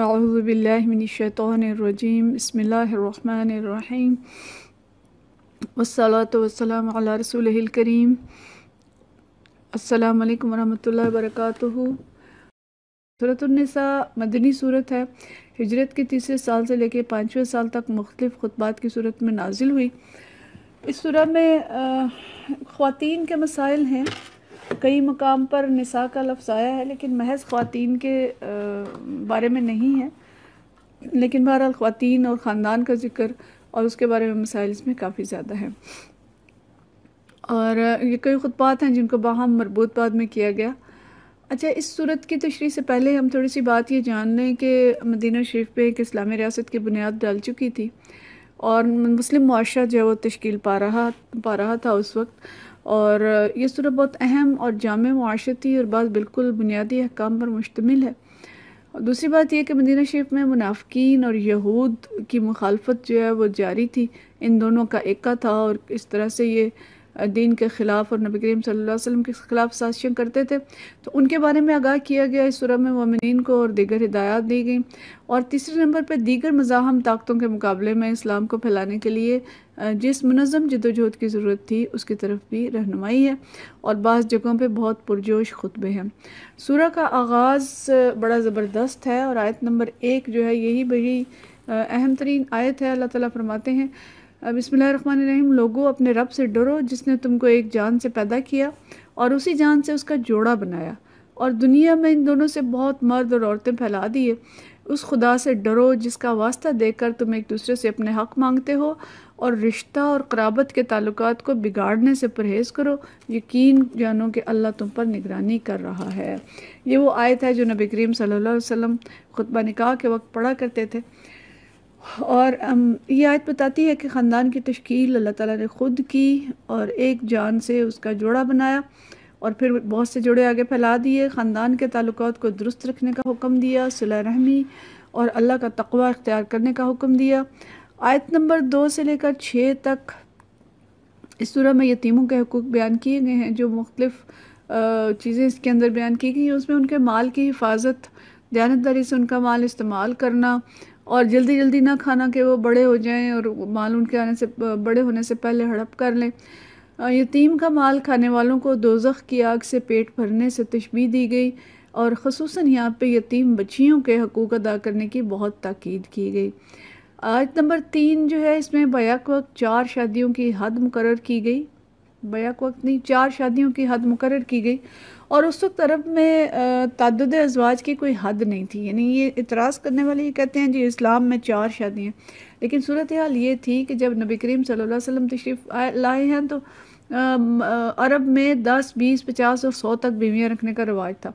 अज़बिल्लिमिनशैतरजीम बसमीम वसलात वसलाम रसूल करीम अल्लाम वरहमल वर्क सूरतनसा मदनी सूरत है हिजरत के तीसरे साल से लेकर पाँचवें साल तक मुख्तलिफ़ खुतबात की सूरत में नाजिल हुई इस सूरह में ख़वान के मसाइल हैं कई मकाम पर निसा का लफ्ज़ आया है लेकिन महज ख़वान के बारे में नहीं है लेकिन बहरहाल ख़वान और ख़ानदान का जिक्र और उसके बारे में मसाइल में काफ़ी ज़्यादा है और ये कई खुतबात हैं जिनको बाहम मरबूत बाद में किया गया अच्छा इस सूरत की तशरी से पहले हम थोड़ी सी बात ये जान लें कि मदीना शरीफ पे एक इस्लामी रियासत की बुनियाद डाल चुकी थी और मुस्लिम माशरा जो है वो तश्कील पा रहा पा रहा था उस वक्त और ये सूरह बहुत अहम और जाम माशती और बात बिल्कुल बुनियादी अहकाम पर मुश्तमिल है और दूसरी बात यह कि मदीना शरीफ में मुनाफिकीन और यहूद की मुखालफत जो है वो जारी थी इन दोनों का एका था और इस तरह से ये दीन के ख़िलाफ़ और नबी करीम सल्लल्लाहु अलैहि वसल्लम के ख़िलाफ़ साजिशें करते थे तो उनके बारे में आगाह किया गया इस सूरह में ममिन को और दीगर हिदायत दी गई और तीसरे नंबर पर दीगर मज़ाहम ताकतों के मुकाबले में इस्लाम को फैलाने के लिए जिस मनज़म जदोजहद की ज़रूरत थी उसकी तरफ भी रहनुमाई है और बाज़ जगहों पर बहुत पुरजोश खुतबे हैं सूरह का आगाज़ बड़ा ज़बरदस्त है और आयत नंबर एक जो है यही बड़ी अहम तरीन आयत है अल्लाह ताली फरमाते हैं बिसमीम लोगों अपने रब से डरो जिसने तुमको एक जान से पैदा किया और उसी जान से उसका जोड़ा बनाया और दुनिया में इन दोनों से बहुत मर्द और औरतें फैला दी है उस खुदा से डरो जिसका वास्ता देकर तुम एक दूसरे से अपने हक़ मांगते हो और रिश्ता और कराबत के ताल्लुक को बिगाड़ने से परहेज़ करो यकीन जानो कि अल्लाह तुम पर निगरानी कर रहा है ये वो आयत है जो नबी करीम सल्लल्लाहु अलैहि वसल्लम खुतबा निकाह के वक्त पढ़ा करते थे और um, ये आयत बताती है कि ख़ानदान की तश्कील अल्लाह ताला ने ख़ुद की और एक जान से उसका जोड़ा बनाया और फिर बहुत से जोड़े आगे फैला दिए ख़ानदान के ताल्लुक को दुरुस्त रखने का हुक्म दिया सुलह रहमी और अल्लाह का तकवा अख्तियार करने का हुक्म दिया आयत नंबर दो से लेकर छः तक इस सूरह में यतीमों के हकूक़ बयान किए गए हैं जो मुख्तलिफ़ चीज़ें इसके अंदर बयान की गई हैं उसमें उनके माल की हिफाजत दयानतदारी से उनका माल इस्तेमाल करना और जल्दी जल्दी ना खाना कि वो बड़े हो जाएं और माल उनके आने से बड़े होने से पहले हड़प कर लें यतीम का माल खाने वालों को दोजख की आग से पेट भरने से तशबी दी गई और खसूस यहाँ पर यतीम बच्चियों के हकूक़ अदा करने की बहुत ताक़द की गई आज नंबर तीन जो है इसमें बैक वक्त चार शादियों की हद मुकर की गई बैक वक्त नहीं चार शादियों की हद मुकर की गई और उस वक्त अरब में तद अजवाज की कोई हद नहीं थी यानी ये इतराज़ करने वाले ये कहते हैं जी इस्लाम में चार शादी हैं लेकिन सूरत हाल ये थी कि जब नबी करीम सल्लल्लाहु अलैहि वसल्लम तशरीफ़ लाए हैं तो अरब में 10, 20, 50 और 100 तक बीवियाँ रखने का रिवाज था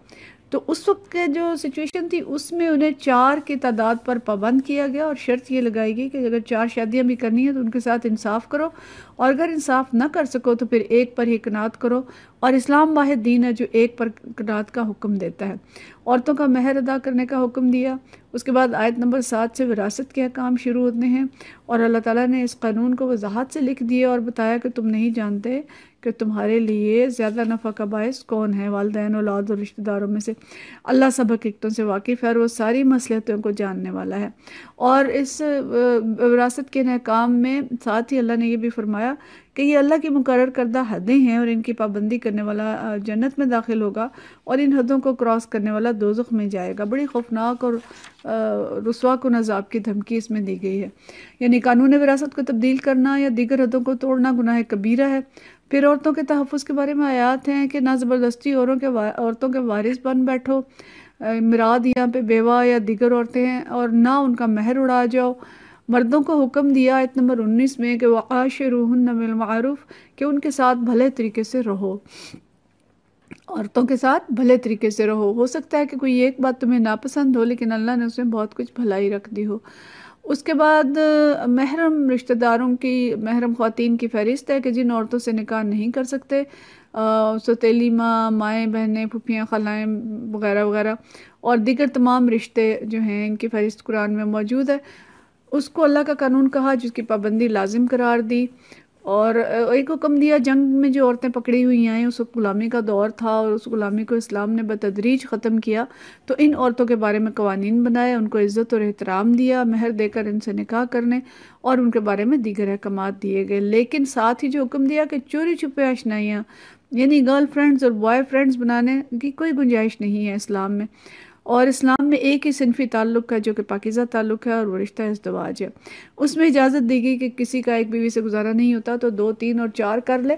तो उस वक्त के जो सिचुएशन थी उसमें उन्हें चार की तादाद पर पाबंद किया गया और शर्त ये लगाई गई कि अगर चार शादियां भी करनी है तो उनके साथ इंसाफ करो और अगर इंसाफ ना कर सको तो फिर एक पर ही कनात करो और इस्लाम वाहिद दीन है जो एक पर कनात का हुक्म देता है औरतों का महर अदा करने का हुक्म दिया उसके बाद आयत नंबर सात से विरासत के काम शुरू होते हैं और अल्लाह ताला ने इस कानून को वजाहत से लिख दिया और बताया कि तुम नहीं जानते कि तुम्हारे लिए ज़्यादा नफ़ा का बायस कौन है वालदेन औलाद और रिश्तेदारों में से अल्लाह सब हकीकतों से वाकिफ़ है और वो सारी मसलहतों को जानने वाला है और इस विरासत के नकाम में साथ ही अल्लाह ने यह भी फरमाया कि ये अल्लाह की मुकर करदा हदें हैं और इनकी पाबंदी करने वाला जन्नत में दाखिल होगा और इन हदों को क्रॉस करने वाला दोजुख में जाएगा बड़ी खौफनाक और रसवा को नजाब की धमकी इसमें दी गई है यानी कानून विरासत को तब्दील करना या दीगर हदों को तोड़ना गुनाह कबीरा है फिर औरतों के तहफ़ के बारे में आयात हैं कि ना ज़बरदस्ती औरों के औरतों के वारिस बन बैठो मराद यहाँ पे बेवा या दिगर औरतें हैं और ना उनका महर उड़ा जाओ मर्दों को हुक्म दिया आयत नंबर उन्नीस में कि वह आश रूहन रूहनमारूफ़ कि उनके साथ भले तरीके से रहो औरतों के साथ भले तरीके से रहो हो सकता है कि कोई एक बात तुम्हें नापसंद हो लेकिन अल्लाह ने उसमें बहुत कुछ भलाई रख दी हो उसके बाद महरम रिश्तेदारों की महरम खातिन की फ़हरिस्त है कि जिन औरतों से निकाह नहीं कर सकते सतीली माँ माएँ बहनें पुफियाँ खलाएँ वगैरह वगैरह और दीगर तमाम रिश्ते जो हैं इनकी फ़हरिस्त कुरान में मौजूद है उसको अल्लाह का कानून कहा जिसकी पाबंदी लाजिम करार दी और एक हुक्म दिया जंग में जो औरतें पकड़ी हुई हैं उस गुलामी का दौर था और उस गुलामी को इस्लाम ने बतदरीज ख़त्म किया तो इन औरतों के बारे में कवानीन बनाए उनको इज़्ज़त और एहतराम दिया महर देकर इनसे निकाह करने और उनके बारे में दीगर अहकाम दिए गए लेकिन साथ ही जो हुक्म दिया कि चोरी छुपे आशनाइयाँ यानी गर्ल फ्रेंड्स और बॉय फ्रेंड्स बनाने की कोई गुंजाइश नहीं है इस्लाम में और इस्लाम में एक ही सिनफी ताल्लुक़ है जो कि पाकिज़ा ताल्लुक़ है और वो रिश्ता इसदवाज है उसमें इजाज़त दी गई कि किसी का एक बीवी से गुजारा नहीं होता तो दो तीन और चार कर ले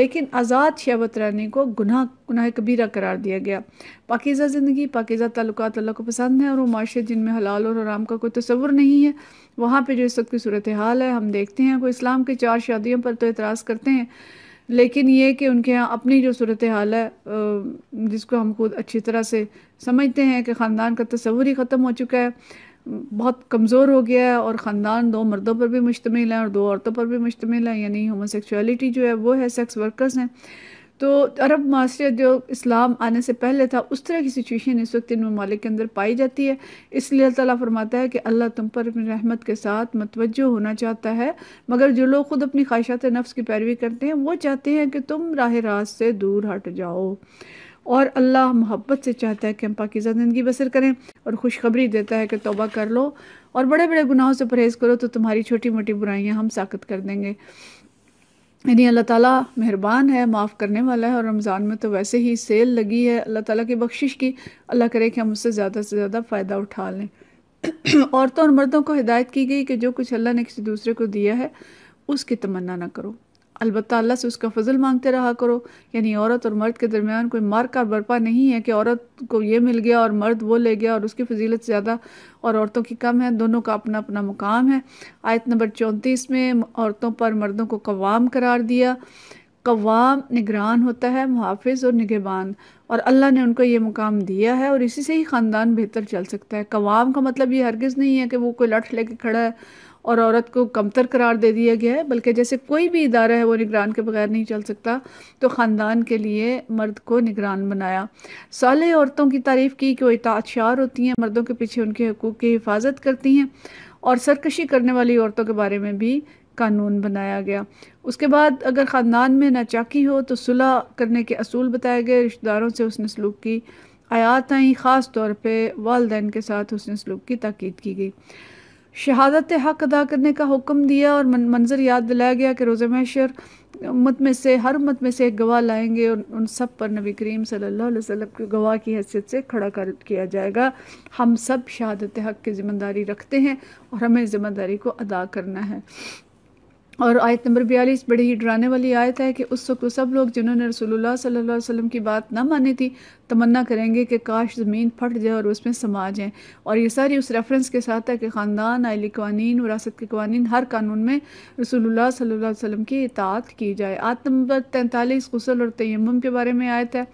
लेकिन आज़ाद शहबत रहने को गुनाह गुनाह कबीरा करार दिया गया पाकिज़ा ज़िंदगी पाकिज़ा ताल्लुक अल्लाह को पसंद है और वो माशरे जिनमें हलाल और आराम का कोई तस्वुर नहीं है वहाँ पर जो इस वक्त की सूरत हाल है हम देखते हैं कोई इस्लाम के चार शादियों पर तो एतराज़ करते हैं लेकिन ये कि उनके यहाँ अपनी जो सूरत हाल है जिसको हम खुद अच्छी तरह से समझते हैं कि ख़ानदान का तस्वूर ही ख़त्म हो चुका है बहुत कमज़ोर हो गया है और ख़ानदान दो मर्दों पर भी मुश्तमिल है और दो औरतों पर भी मुश्तमिल है यानी होमोसेक्सुअलिटी जो है वो है सेक्स वर्कर्स हैं तो अरब माशरे जो इस्लाम आने से पहले था उस तरह की सिचुएशन इस वक्त इन ममालिक के अंदर पाई जाती है इसलिए अल्लाह ताला फरमाता है कि अल्लाह तुम पर अपनी रहमत के साथ मतवजो होना चाहता है मगर जो लोग ख़ुद अपनी ख्वाहिशात नफ्स की पैरवी करते हैं वो चाहते हैं कि तुम राह रास्त से दूर हट जाओ और अल्लाह मोहब्बत से चाहता है कि हम पाकिज़ा ज़िंदगी बसर करें और खुशखबरी देता है कि तोबा कर लो और बड़े बड़े गुनाहों से परहेज़ करो तो तुम्हारी छोटी मोटी बुराइयाँ हम साकत कर देंगे यानी अल्लाह ताला मेहरबान है माफ़ करने वाला है और रमज़ान में तो वैसे ही सेल लगी है अल्लाह ताला की बख्शिश की अल्लाह करे कि हम उससे ज़्यादा से ज़्यादा फ़ायदा उठा लें औरतों और मर्दों को हिदायत की गई कि जो कुछ अल्लाह ने किसी दूसरे को दिया है उसकी तमन्ना ना करो अलबत्त अल्लाह से उसका फजल मांगते रहा करो यानी औरत और मर्द के दरमियान कोई मार का बरपा नहीं है कि औरत को ये मिल गया और मर्द वो ले गया और उसकी फजीलत ज़्यादा और औरतों की कम है दोनों का अपना अपना मुकाम है आयत नंबर चौंतीस में औरतों पर मर्दों को कवाम करार दिया कवाम निगरान होता है मुहाफ़ और निगहबान और अल्लाह ने उनको ये मुकाम दिया है और इसी से ही ख़ानदान बेहतर चल सकता है कवाम का मतलब ये हरगज़ नहीं है कि वो कोई लठ लेके खड़ा है और औरत को कमतर करार दे दिया गया है बल्कि जैसे कोई भी इदारा है वो निगरान के बगैर नहीं चल सकता तो ख़ानदान के लिए मर्द को निगरान बनाया साल औरतों की तारीफ़ की कि वो इताशार होती हैं मर्दों के पीछे उनके हकूक़ की हिफाजत करती हैं और सरकशी करने वाली औरतों के बारे में भी कानून बनाया गया उसके बाद अगर ख़ानदान में नाचाकी हो तो सुलह करने के असूल बताए गए रिश्तेदारों से उसने सलूक की आयात आई ख़ास तौर पर वालदेन के साथ उसने सलूक की ताकीद की गई शहादत हक अदा करने का हुक्म दिया और मन, मंजर याद दिलाया गया कि रोज़ महशर उम्मत में से हर उम्मत में से एक गवाह लाएंगे और उन सब पर नबी करीम सल्लल्लाहु अलैहि वसल्लम के गवाह की हैसियत से खड़ा कर किया जाएगा हम सब शहादत हक की ज़िम्मेदारी रखते हैं और हमें ज़िम्मेदारी को अदा करना है और आयत नंबर बयालीस बड़ी ही डराने वाली आयत है कि उस वक्त सब लोग जिन्होंने रसोल्ला सल्ला अलैहि वसल्लम की बात ना मानी थी तमन्ना करेंगे कि काश ज़मीन फट जाए और उसमें समा जाए और ये सारी उस रेफरेंस के साथ है कि ख़ानदान आयली कवानी वरासत के कवानीन हर कानून में रसोल्ला सल्ला अलैहि की इतात की जाए आयत नंबर तैंतालीस गसल और तयम के बारे में आयत है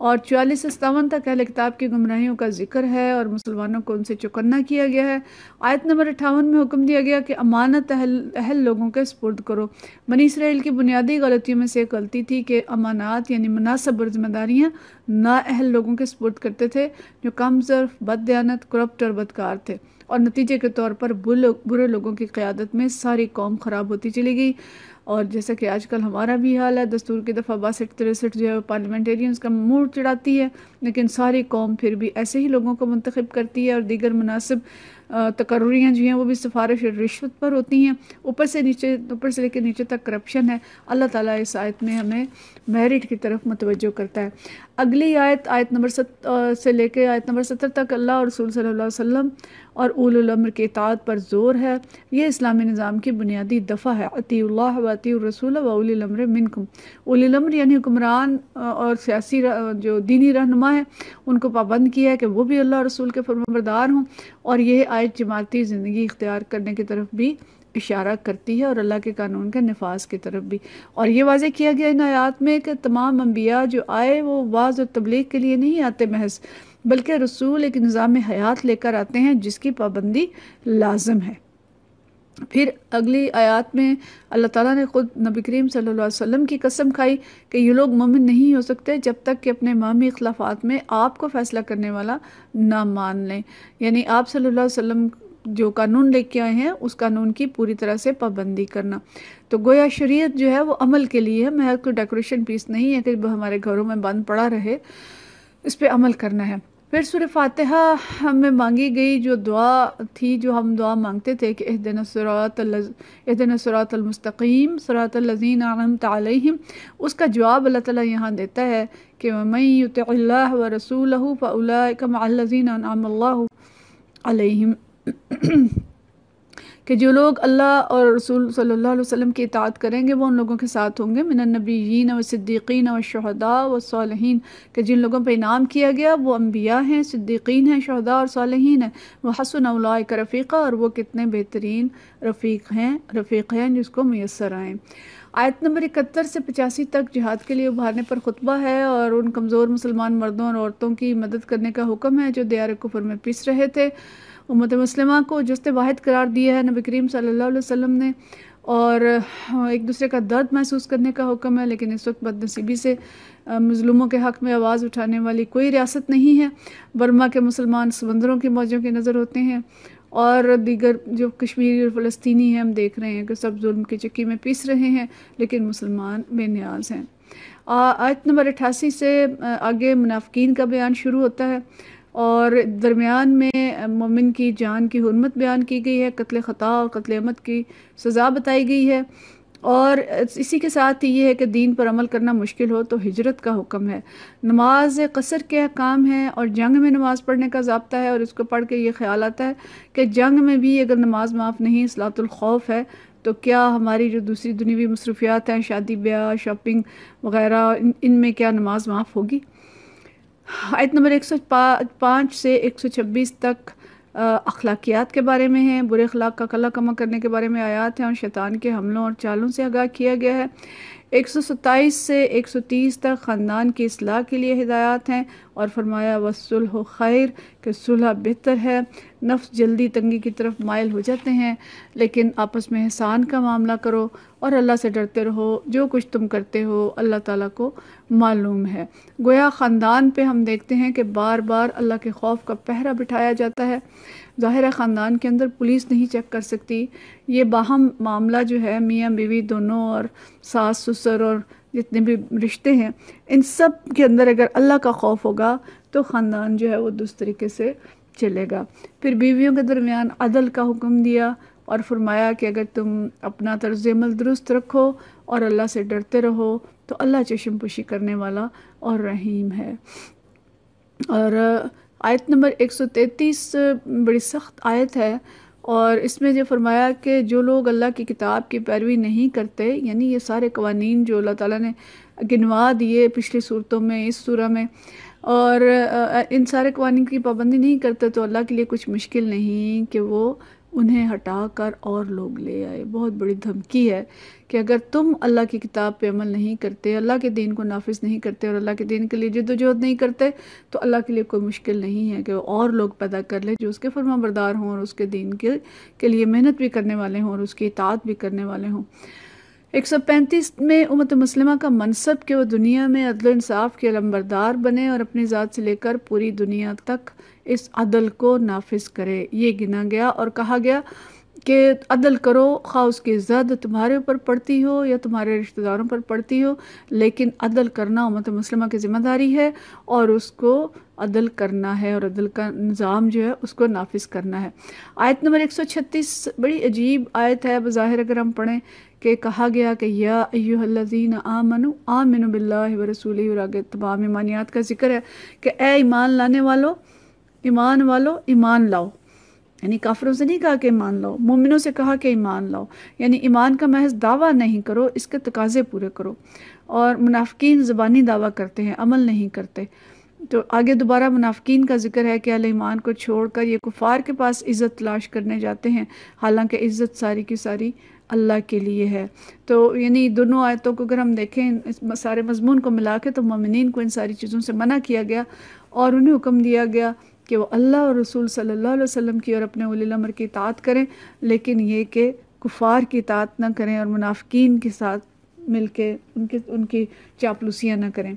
और चालीस सत्तावन सतावन तक अहल किताब की गुमराहियों का जिक्र है और मुसलमानों को उनसे चुकन्ना किया गया है आयत नंबर अठावन में हुक्म दिया गया कि अमानत अहल अहल लोगों के सपुर्द करो मनी इसराइल की बुनियादी गलतियों में से एक गलती थी कि अमानात यानी मुनासब और जिम्मेदारियाँ अहल लोगों के सपुर्द करते थे जो कम जर्फ बद दयानत करप्ट और बदकार थे और नतीजे के तौर पर बुरे लोगों की क़्यादत में सारी कौम ख़राब होती चली गई और जैसा कि आजकल हमारा भी हाल है दस्तूर की दफ़ा बासठ तिरसठ जो है पार्लियामेंटेरियंस का मूड चढ़ाती है लेकिन सारी कौम फिर भी ऐसे ही लोगों को मंतखब करती है और दीगर मुनासिब तकर्रियाँ जो हैं वो भी सिफारिश और रिश्वत पर होती हैं ऊपर से नीचे ऊपर से लेकर नीचे तक करप्शन है अल्लाह ताला इस आयत में हमें मेरिट की तरफ मतवजो करता है अगली आयत आयत नंबर सत से लेकर आयत नंबर सत्तर तक अल्लाह और रसूल सल्लल्लाहु अलैहि वसल्लम और उलमर के तात पर जोर है ये इस्लामी निज़ाम की बुनियादी दफ़ा है अतील्ला वती रसूल व उलमर मिनकुम उलमर यानी हुक्मरान और सियासी जो दीनी रहनुमा है उनको पाबंद किया है कि वो भी अल्लाह रसूल के फर्मबरदार हों और यह आयत जमाती ज़िंदगी इख्तियार करने की तरफ भी इशारा करती है और अल्लाह के कानून के नफाज की तरफ भी और ये वाजह किया गया इन आयात में कि तमाम अम्बिया जो आए वो वाज और तबलीग के लिए नहीं आते महज बल्कि रसूल एक निज़ाम हयात लेकर आते हैं जिसकी पाबंदी लाजम है फिर अगली आयत में अल्लाह ताला ने ख़ुद नबी करीम सल्लल्लाहु अलैहि वसल्लम की कसम खाई कि ये लोग ममिन नहीं हो सकते जब तक कि अपने मामी अख्लाफात में आपको फ़ैसला करने वाला ना मान लें यानी आप सल्लल्लाहु अलैहि वसल्लम जो कानून लेके आए हैं उस कानून की पूरी तरह से पाबंदी करना तो गोया शरीयत जो है वो अमल के लिए है महज कोई डेकोरेशन पीस नहीं है कि हमारे घरों में बंद पड़ा रहे इस पर अमल करना है फिर सुर फातहा हमें मांगी गई जो दुआ थी जो हम दुआ मांगते थे कि दिन सरात दिन सरातमस्तकीम सरातलजीन आलम तलम उसका जवाब अल्लाह ताला यहाँ देता है कि मई व रसूल फ़लाकमजीन आम अल्लाम कि जो लोग अल्लाह और रसूल सल्लल्लाहु अलैहि वसल्लम की इतात करेंगे वो उन लोगों के साथ होंगे नबीन व सिद्दीकीन व शहदा व सालहीन के जिन लोगों पर इनाम किया गया वो अम्बिया हैं सिद्दीकीन हैं शहदा और सालहीन हैं वह हसन का रफ़ीक़ा और वो कितने बेहतरीन रफ़ीक हैं रफ़ीक हैं जिसको मैसर आएँ आयत नंबर इकहत्तर से पचासी तक जिहाद के लिए उभारने पर खुतबा है और उन कमज़ोर मुसलमान मर्दों और औरतों की मदद करने का हुक्म है जो दियार कुफर में पिस रहे थे उम्मत मुस्लिमा को जस्त वाहिद करार दिया है नबी करीम सल्लल्लाहु अलैहि वसल्लम ने और हाँ, एक दूसरे का दर्द महसूस करने का हुक्म है लेकिन इस वक्त बदनसीबी से मजलूमों के हक़ में आवाज़ उठाने वाली कोई रियासत नहीं है बर्मा के मुसलमान समंदरों की मौजों के नज़र होते हैं और दीगर जो कश्मीरी और फ़लस्तनी हैं हम देख रहे हैं कि सब जुल्म की चक्की में पीस रहे हैं लेकिन मुसलमान बेनियाज हैं आयत नंबर अट्ठासी से आगे मुनाफिकीन का बयान शुरू होता है और दरमियान में ममिन की जान की हरमत बयान की गई है कत्ल ख़ता और कत्ल अमद की सज़ा बताई गई है और इसी के साथ ही ये है कि दीन पर अमल करना मुश्किल हो तो हिजरत का हुक्म है नमाज कसर के अहकाम है और जंग में नमाज़ पढ़ने का जबता है और इसको पढ़ के ये ख्याल आता है कि जंग में भी अगर नमाज माफ़ नहीं सलातुल्खौफ है तो क्या हमारी जो दूसरी दुनियावी मसरूफियात हैं शादी ब्याह शॉपिंग वगैरह इनमें इन क्या नमाज माफ़ होगी आयत नंबर एक सौ पाँच से एक सौ छब्बीस तक अखलाकियात के बारे में है बुरे अखलाक का कला कमा करने के बारे में आयात हैं और शैतान के हमलों और चालों से आगाह किया गया है 127 से 130 तक ख़ानदान की असलाह के लिए हिदायत हैं और फरमाया वसुल खैर के सुलह बेहतर है नफ्स जल्दी तंगी की तरफ मायल हो जाते हैं लेकिन आपस में एहसान का मामला करो और अल्लाह से डरते रहो जो कुछ तुम करते हो अल्लाह ताला को मालूम है गोया ख़ानदान पे हम देखते हैं कि बार बार अल्लाह के खौफ का पहरा बिठाया जाता है ज़ाहिर है ख़ानदान के अंदर पुलिस नहीं चेक कर सकती ये बाहम मामला जो है मियाँ बीवी दोनों और सास ससुर और जितने भी रिश्ते हैं इन सब के अंदर अगर अल्लाह का खौफ होगा तो ख़ानदान जो है वो दूसरे तरीके से चलेगा फिर बीवियों के दरमियान अदल का हुक्म दिया और फरमाया कि अगर तुम अपना तर्ज अमल दुरुस्त रखो और अल्लाह से डरते रहो तो अल्लाह चशम पुशी करने वाला और रहीम है और आयत नंबर 133 बड़ी सख्त आयत है और इसमें जो फरमाया कि जो लोग अल्लाह की किताब की पैरवी नहीं करते यानी ये सारे कवानीन जो अल्लाह ताला ने गिनवा दिए पिछली सूरतों में इस सूरह में और इन सारे कवानीन की पाबंदी नहीं करते तो अल्लाह के लिए कुछ मुश्किल नहीं कि वो उन्हें हटाकर और लोग ले आए बहुत बड़ी धमकी है कि अगर तुम अल्लाह की किताब पे अमल नहीं करते अल्लाह के दीन को नाफिज नहीं करते और अल्लाह के दीन के लिए जदोजहद नहीं करते तो अल्लाह के लिए कोई मुश्किल नहीं है कि वो और लोग पैदा कर ले जो उसके फरमा बरदार हों और उसके दीन के, के लिए मेहनत भी करने वाले हों और उसकी इतात भी करने वाले हों एक सौ पैंतीस में उमत मुस्लिमा का मनसब कि वो दुनिया में अदल इंसाफ के अलमबरदार बने और अपनी ज़ात से लेकर पूरी दुनिया तक इस अदल को नाफिज करे ये गिना गया और कहा गया कि अदल करो खा उसकी ज़द तुम्हारे ऊपर पड़ती हो या तुम्हारे रिश्तेदारों पर पड़ती हो लेकिन अदल करना उमत मुसलमा की ज़िम्मेदारी है और उसको अदल करना है और अदल का निज़ाम जो है उसको नाफिज करना है आयत नंबर 136 बड़ी अजीब आयत है बज़ाहिर अगर हम पढ़ें कि कहा गया कि या अयुहल्लिन आमनु आमिन बिल्ला रसूल और आगे तमाम ईमानियात का जिक्र है कि ए ईमान लाने वालों ईमान वालो ईमान लाओ यानी काफरों से नहीं कहा कि ईमान लाओ मोमिनों से कहा कि ईमान लाओ यानी ईमान का महज दावा नहीं करो इसके तकाजे पूरे करो और मुनाफिक ज़बानी दावा करते हैं अमल नहीं करते तो आगे दोबारा मुनाफिक का जिक्र है कि अल ईमान को छोड़कर ये कुफार के पास इज़्ज़त तलाश करने जाते हैं हालांकि इज़्ज़त सारी की सारी अल्लाह के लिए है तो यानी दोनों आयतों को अगर हम देखें सारे मजमून को मिला के तो ममिन को इन सारी चीज़ों से मना किया गया और उन्हें हुक्म दिया गया कि वो अल्लाह और रसूल सल्लल्लाहु अलैहि वसल्लम की और अपने अमर की तात करें लेकिन ये कि कुफार की तात ना करें और मुनाफिकीन के साथ मिल के उनके उनकी चापलूसियाँ ना करें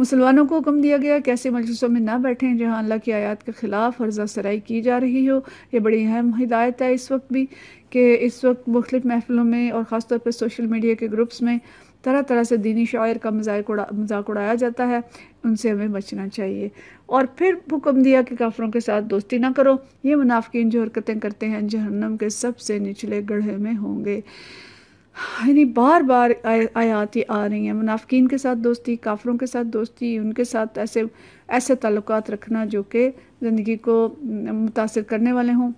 मुसलमानों को हुक्म दिया गया कि ऐसे मजलिसों में ना बैठें जहाँ अल्लाह की आयात के ख़िलाफ़ अर्जा सराई की जा रही हो ये बड़ी अहम हिदायत है इस वक्त भी कि इस वक्त मुख्तफ महफ़िलों में और ख़ासतौर पर सोशल मीडिया के ग्रुप्स में तरह तरह से दीनी शायर का मजाक उड़ा मजाक उड़ाया जाता है उनसे हमें बचना चाहिए और फिर हुक्म दिया कि काफरों के साथ दोस्ती ना करो ये मुनाफिन जो हरकतें करते हैं जहन्नम के सबसे निचले गढ़े में होंगे यानी बार बार आयात ये आ रही हैं मुनाफिन के साथ दोस्ती काफरों के साथ दोस्ती उनके साथ ऐसे ऐसे ताल्लुक रखना जो कि ज़िंदगी को मुतासर करने वाले हों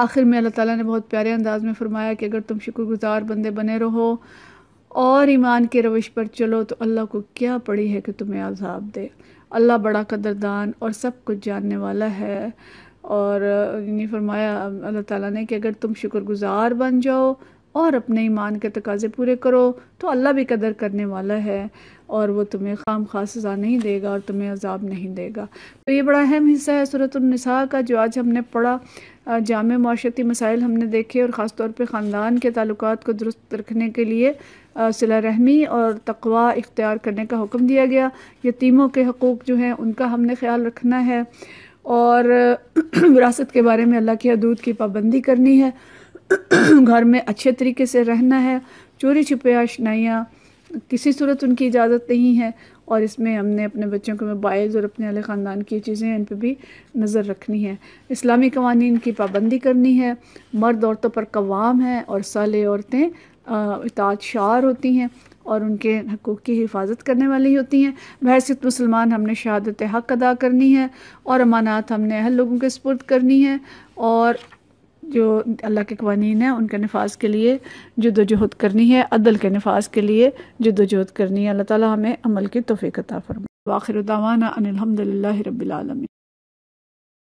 आखिर में अल्लाह ताला ने बहुत प्यारे अंदाज में फरमाया कि अगर तुम शुक्रगुजार बंदे बने रहो और ईमान के रविश पर चलो तो अल्लाह को क्या पड़ी है कि तुम्हें आज़ाब दे अल्लाह बड़ा कदरदान और सब कुछ जानने वाला है और ये फरमाया अल्लाह ताला ने कि अगर तुम शुक्रगुजार बन जाओ और अपने ईमान के तकाजे पूरे करो तो अल्लाह भी कदर करने वाला है और वो तुम्हें खाम खास सज़ा नहीं देगा और तुम्हें अजाब नहीं देगा तो ये बड़ा अहम हिस्सा है सूरत निसा का जो आज हमने पढ़ा जाम माशरती मसाइल हमने देखे और ख़ास तौर पर ख़ानदान के ताल्लुक को दुरुस्त रखने के लिए सिला रहमी और तकवा इख्तियार करने का हुक्म दिया गया यतीमों के हकूक़ जो हैं उनका हमने ख्याल रखना है और विरासत के बारे में अल्लाह के हदूद की पाबंदी करनी है घर में अच्छे तरीके से रहना है चोरी छुपे आशनाइयाँ किसी सूरत उनकी इजाज़त नहीं है और इसमें हमने अपने बच्चों के मोबाइल और अपने अले ख़ानदान की चीज़ें इन पर भी नज़र रखनी है इस्लामी कवानीन की पाबंदी करनी है मर्द औरतों पर कवाम है और साल औरतें इतात शार होती हैं और उनके हकूक़ की हिफाजत करने वाली होती हैं बहसीत मुसलमान हमने शहादत हक अदा करनी है और अमानात हमने अहल लोगों के सपुर्द करनी है और जो अल्लाह के कवानीन हैं उनके नफाज के लिए जदोजहद करनी है अदल के नफाज के लिए जदोजहद करनी है अल्लाह ताली हमें अमल की तोफ़ी कता फरमा वाखिर दावाना अनिलहमदिल्ला रबीआलमी